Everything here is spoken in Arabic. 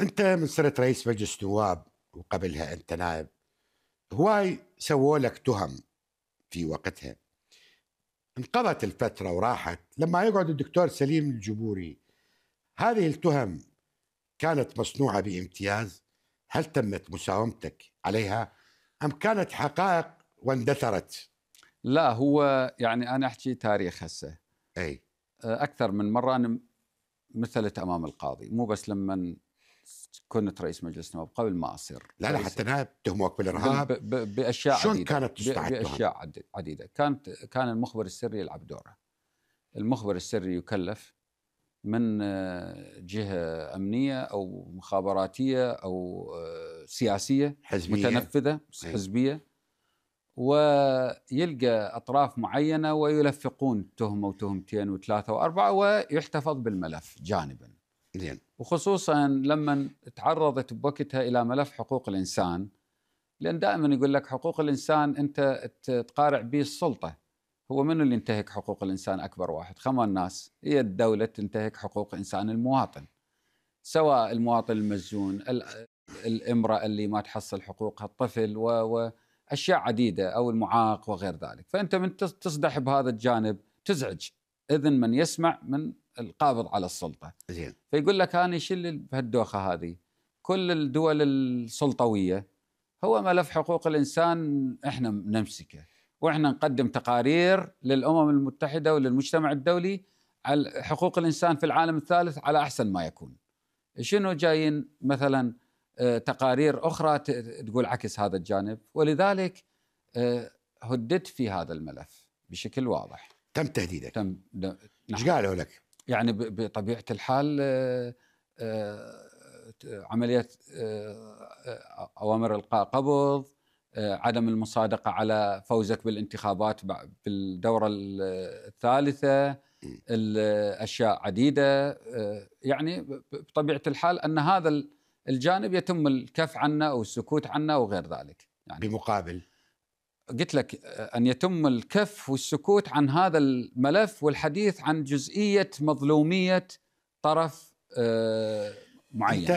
انت من صرت رئيس مجلس نواب وقبلها انت نائب هواي سووا لك تهم في وقتها انقضت الفترة وراحت لما يقعد الدكتور سليم الجبوري هذه التهم كانت مصنوعة بامتياز هل تمت مساومتك عليها أم كانت حقائق واندثرت لا هو يعني أنا أحكي تاريخ هسه أي أكثر من مرة أنا مثلت أمام القاضي مو بس لما كنت رئيس مجلس النواب قبل ما اصير لا لا حتى انها تهموك بالارهاب باشياء عديده شلون كانت باشياء عديده كانت كان المخبر السري يلعب دوره المخبر السري يكلف من آه، جهه امنيه او مخابراتيه او آه، سياسيه حزبية. متنفذه إيه. حزبيه ويلقى اطراف معينه ويلفقون تهمه وتهمتين وثلاثه واربعه ويحتفظ بالملف جانبا زين وخصوصا لما تعرضت بوقتها الى ملف حقوق الانسان لان دائما يقول لك حقوق الانسان انت تقارع به السلطه هو منو اللي ينتهك حقوق الانسان اكبر واحد خما الناس هي الدوله تنتهك حقوق انسان المواطن سواء المواطن المسجون الامراه اللي ما تحصل حقوقها الطفل و واشياء عديده او المعاق وغير ذلك فانت من تصدح بهذا الجانب تزعج اذن من يسمع من القابض على السلطه زين فيقول لك انا شل بهالدوخه هذه كل الدول السلطويه هو ملف حقوق الانسان احنا نمسكه واحنا نقدم تقارير للامم المتحده وللمجتمع الدولي على حقوق الانسان في العالم الثالث على احسن ما يكون شنو جايين مثلا آه، تقارير اخرى تقول عكس هذا الجانب ولذلك آه، هددت في هذا الملف بشكل واضح تم تهديدك تم ايش نعم. قالوا لك؟ يعني بطبيعه الحال آه، آه، عمليه آه، اوامر القاء قبض عدم المصادقه على فوزك بالانتخابات بالدوره الثالثه الاشياء عديده يعني بطبيعه الحال ان هذا الجانب يتم الكف عنه او السكوت عنه وغير ذلك يعني بمقابل قلت لك ان يتم الكف والسكوت عن هذا الملف والحديث عن جزئيه مظلوميه طرف آه، معين